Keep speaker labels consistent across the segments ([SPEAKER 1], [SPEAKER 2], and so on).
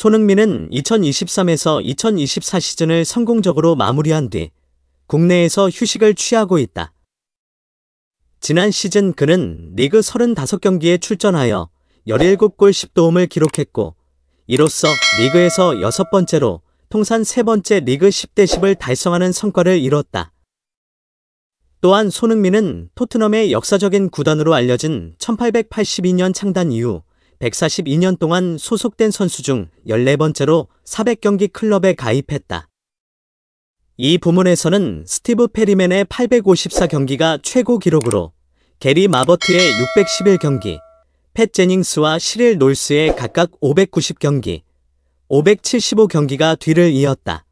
[SPEAKER 1] 손흥민은 2023에서 2024 시즌을 성공적으로 마무리한 뒤 국내에서 휴식을 취하고 있다. 지난 시즌 그는 리그 35경기에 출전하여 17골 10도움을 기록했고 이로써 리그에서 여섯 번째로 통산 세 번째 리그 10대 10을 달성하는 성과를 이뤘다. 또한 손흥민은 토트넘의 역사적인 구단으로 알려진 1882년 창단 이후 142년 동안 소속된 선수 중 14번째로 400경기 클럽에 가입했다. 이 부문에서는 스티브 페리맨의 854경기가 최고 기록으로 게리 마버트의 611경기, 팻 제닝스와 시릴 놀스의 각각 590경기, 575경기가 뒤를 이었다.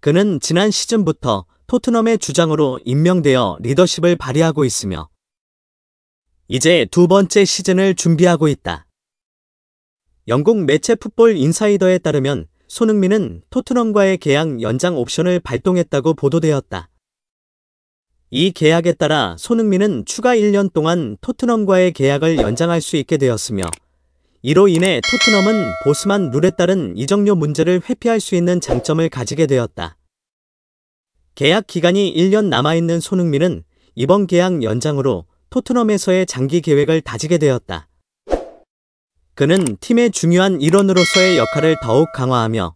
[SPEAKER 1] 그는 지난 시즌부터 토트넘의 주장으로 임명되어 리더십을 발휘하고 있으며 이제 두 번째 시즌을 준비하고 있다. 영국 매체 풋볼 인사이더에 따르면 손흥민은 토트넘과의 계약 연장 옵션을 발동했다고 보도되었다. 이 계약에 따라 손흥민은 추가 1년 동안 토트넘과의 계약을 연장할 수 있게 되었으며 이로 인해 토트넘은 보스만 룰에 따른 이적료 문제를 회피할 수 있는 장점을 가지게 되었다. 계약 기간이 1년 남아있는 손흥민은 이번 계약 연장으로 토트넘에서의 장기 계획을 다지게 되었다. 그는 팀의 중요한 일원으로서의 역할을 더욱 강화하며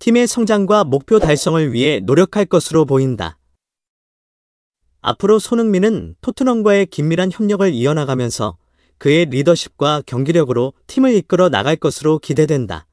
[SPEAKER 1] 팀의 성장과 목표 달성을 위해 노력할 것으로 보인다. 앞으로 손흥민은 토트넘과의 긴밀한 협력을 이어나가면서 그의 리더십과 경기력으로 팀을 이끌어 나갈 것으로 기대된다.